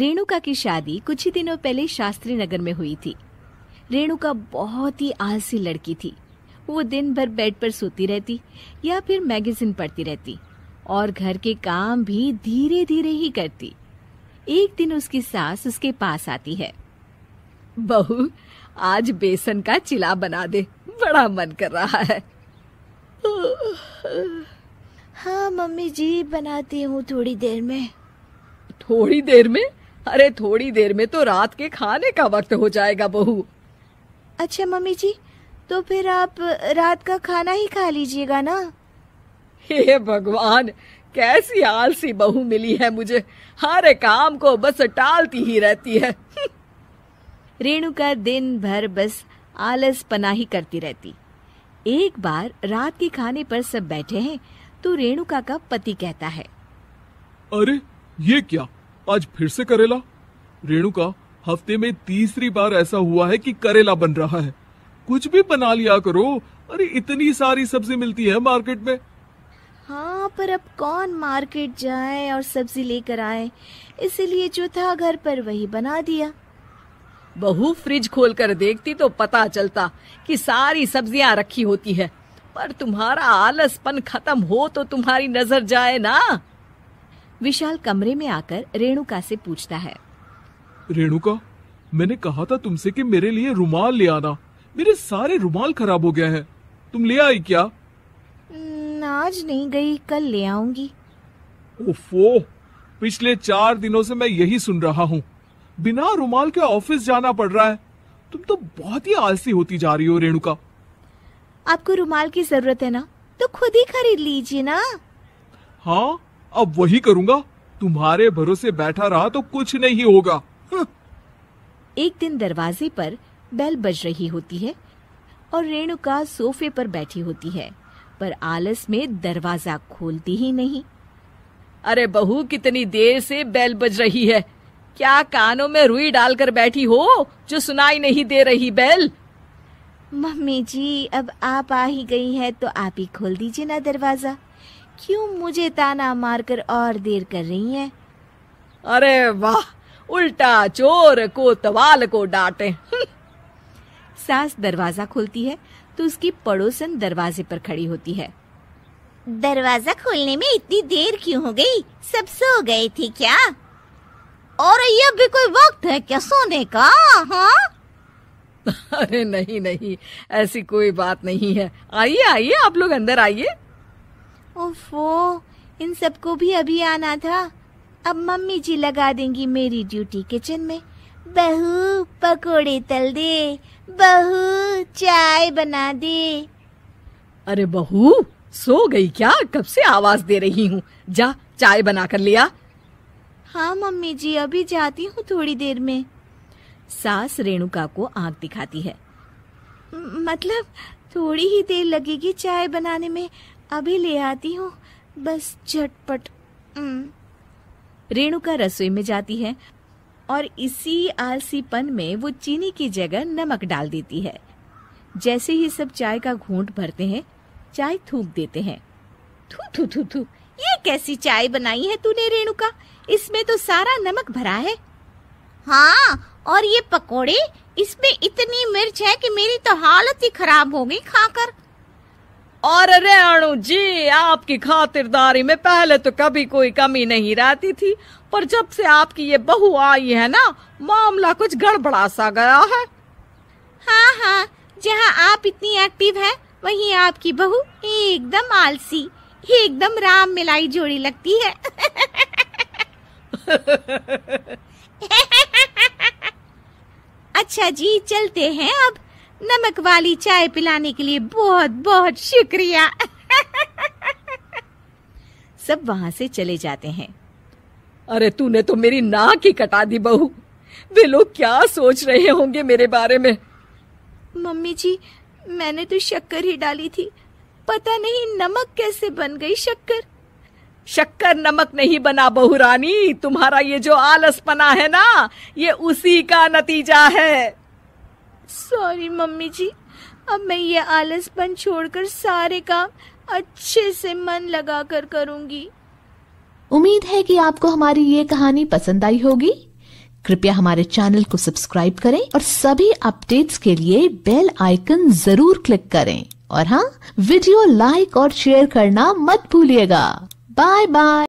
रेणुका की शादी कुछ ही दिनों पहले शास्त्री नगर में हुई थी रेणुका बहुत ही आलसी लड़की थी वो दिन भर बेड पर सोती रहती या फिर मैगजीन पढ़ती रहती और घर के काम भी धीरे धीरे ही करती एक दिन उसकी सास उसके पास आती है बहू आज बेसन का चिला बना दे बड़ा मन कर रहा है हाँ मम्मी जी बनाती हूँ थोड़ी देर में थोड़ी देर में अरे थोड़ी देर में तो रात के खाने का वक्त हो जाएगा बहू अच्छा मम्मी जी तो फिर आप रात का खाना ही खा लीजिएगा ना हे भगवान कैसी आलसी बहू मिली है मुझे हर काम को बस टालती ही रहती है रेणुका दिन भर बस आलस पनाही करती रहती एक बार रात के खाने पर सब बैठे हैं तो रेणुका का पति कहता है अरे ये क्या आज फिर से करेला रेणुका हफ्ते में तीसरी बार ऐसा हुआ है कि करेला बन रहा है कुछ भी बना लिया करो अरे इतनी सारी सब्जी मिलती है मार्केट में हाँ पर अब कौन मार्केट जाए और सब्जी लेकर आए इसलिए जो था घर पर वही बना दिया बहू फ्रिज खोलकर देखती तो पता चलता कि सारी सब्जियां रखी होती है पर तुम्हारा आलसपन खत्म हो तो तुम्हारी नजर जाए ना विशाल कमरे में आकर रेणुका से पूछता है रेणुका मैंने कहा था तुमसे कि मेरे लिए रुमाल ले आना मेरे सारे रुमाल खराब हो गए हैं तुम ले आई क्या आज नहीं गई कल ले आऊंगी ओफो पिछले चार दिनों से मैं यही सुन रहा हूँ बिना रुमाल के ऑफिस जाना पड़ रहा है तुम तो बहुत ही आलसी होती जा रही हो रेणुका आपको रुमाल की जरूरत है ना तो खुद ही खरीद लीजिए ना हाँ अब वही करूँगा तुम्हारे भरोसे बैठा रहा तो कुछ नहीं होगा एक दिन दरवाजे पर बेल बज रही होती है और रेणुका सोफे पर बैठी होती है पर आलस में दरवाजा खोलती ही नहीं अरे बहू कितनी देर से बेल बज रही है क्या कानों में रुई डालकर बैठी हो जो सुनाई नहीं दे रही बेल मम्मी जी अब आप आ ही गई है तो आप ही खोल दीजिए ना दरवाजा क्यों मुझे ताना मारकर और देर कर रही हैं? अरे वाह उल्टा चोर कोतवाल को डांटे सास दरवाजा खोलती है तो उसकी पड़ोसन दरवाजे पर खड़ी होती है दरवाजा खोलने में इतनी देर क्यों हो गई सब सो गए थे क्या और ये भी कोई वक्त है क्या सोने का हाँ अरे नहीं नहीं ऐसी कोई बात नहीं है आइए आइए आप लोग अंदर आइए ओफो इन सबको भी अभी आना था अब मम्मी जी लगा देंगी मेरी ड्यूटी किचन में बहू पकोड़े तल दे बहू चाय बना दे अरे बहू सो गई क्या कब से आवाज दे रही हूँ जा चाय बना कर लिया हाँ मम्मी जी अभी जाती हूँ थोड़ी देर में सास रेणुका को आंख दिखाती है मतलब थोड़ी ही देर लगेगी चाय बनाने में अभी ले आती हूँ बस झटपट रेणुका रसोई में जाती है और इसी आलसीपन में वो चीनी की जगह नमक डाल देती है जैसे ही सब चाय का घूंट भरते हैं चाय थूक देते हैं थू थू थू थू ये कैसी चाय बनाई है तूने रेणुका इसमें तो सारा नमक भरा है हाँ और ये पकोड़े इसमें इतनी मिर्च है कि मेरी तो हालत ही खराब हो गई खाकर और रेणु जी आपकी खातिरदारी में पहले तो कभी कोई कमी नहीं रहती थी पर जब से आपकी ये बहू आई है ना मामला कुछ गड़बड़ा सा गया है हाँ हाँ जहाँ आप इतनी एक्टिव है वहीं आपकी बहू एकदम आलसी एकदम राम मिलाई जोड़ी लगती है अच्छा जी चलते हैं अब नमक वाली चाय पिलाने के लिए बहुत बहुत शुक्रिया सब वहां से चले जाते हैं अरे तूने तो मेरी नाक ही कटा दी बहू वे लोग क्या सोच रहे होंगे मेरे बारे में मम्मी जी मैंने तो शक्कर ही डाली थी पता नहीं नमक कैसे बन गई शक्कर शक्कर नमक नहीं बना बहू रानी तुम्हारा ये जो आलसपना है ना ये उसी का नतीजा है सॉरी मम्मी जी अब मैं ये आलसपन छोड़कर सारे काम अच्छे से मन लगा कर करूंगी उम्मीद है कि आपको हमारी ये कहानी पसंद आई होगी कृपया हमारे चैनल को सब्सक्राइब करें और सभी अपडेट्स के लिए बेल आइकन जरूर क्लिक करें और हाँ वीडियो लाइक और शेयर करना मत भूलिएगा बाय बाय